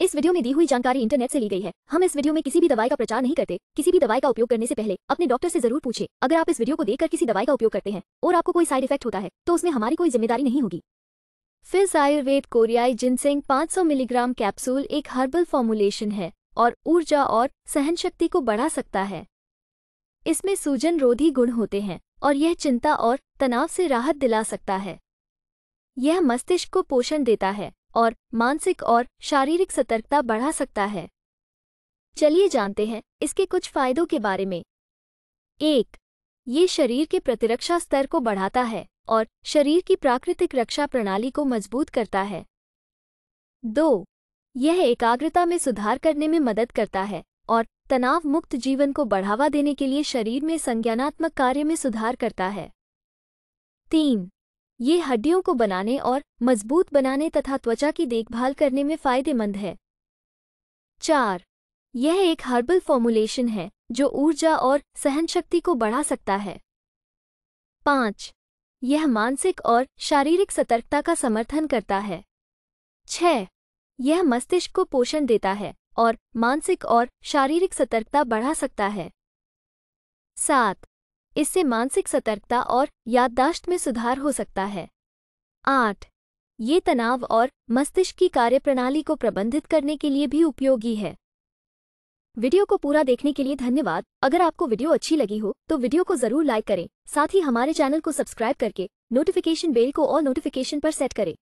इस वीडियो में दी हुई जानकारी इंटरनेट से ली गई है हम इस वीडियो में किसी भी दवाई का प्रचार नहीं करते किसी भी दवाई का उपयोग करने से पहले अपने डॉक्टर से जरूर पूछे अगर आप इस वीडियो को देखकर किसी दवाई का उपयोग करते हैं और आपको कोई साइड इफेक्ट होता है तो उसमें हमारी कोई जिम्मेदारी नहीं होगी फिज आयुर्वेद कोरियाई जिनसेंग पांच मिलीग्राम कैप्सूल एक हर्बल फॉर्मुलेशन है और ऊर्जा और सहन शक्ति को बढ़ा सकता है इसमें सूजन रोधी गुण होते हैं और यह चिंता और तनाव से राहत दिला सकता है यह मस्तिष्क को पोषण देता है और मानसिक और शारीरिक सतर्कता बढ़ा सकता है चलिए जानते हैं इसके कुछ फायदों के बारे में एक ये शरीर के प्रतिरक्षा स्तर को बढ़ाता है और शरीर की प्राकृतिक रक्षा प्रणाली को मजबूत करता है दो यह एकाग्रता में सुधार करने में मदद करता है और तनाव मुक्त जीवन को बढ़ावा देने के लिए शरीर में संज्ञानात्मक कार्य में सुधार करता है तीन ये हड्डियों को बनाने और मजबूत बनाने तथा त्वचा की देखभाल करने में फायदेमंद है चार यह एक हर्बल फॉर्मुलेशन है जो ऊर्जा और सहनशक्ति को बढ़ा सकता है पाँच यह मानसिक और शारीरिक सतर्कता का समर्थन करता है छह यह मस्तिष्क को पोषण देता है और मानसिक और शारीरिक सतर्कता बढ़ा सकता है सात इससे मानसिक सतर्कता और याददाश्त में सुधार हो सकता है आठ ये तनाव और मस्तिष्क की कार्यप्रणाली को प्रबंधित करने के लिए भी उपयोगी है वीडियो को पूरा देखने के लिए धन्यवाद अगर आपको वीडियो अच्छी लगी हो तो वीडियो को जरूर लाइक करें साथ ही हमारे चैनल को सब्सक्राइब करके नोटिफिकेशन बेल को और नोटिफिकेशन पर सेट करें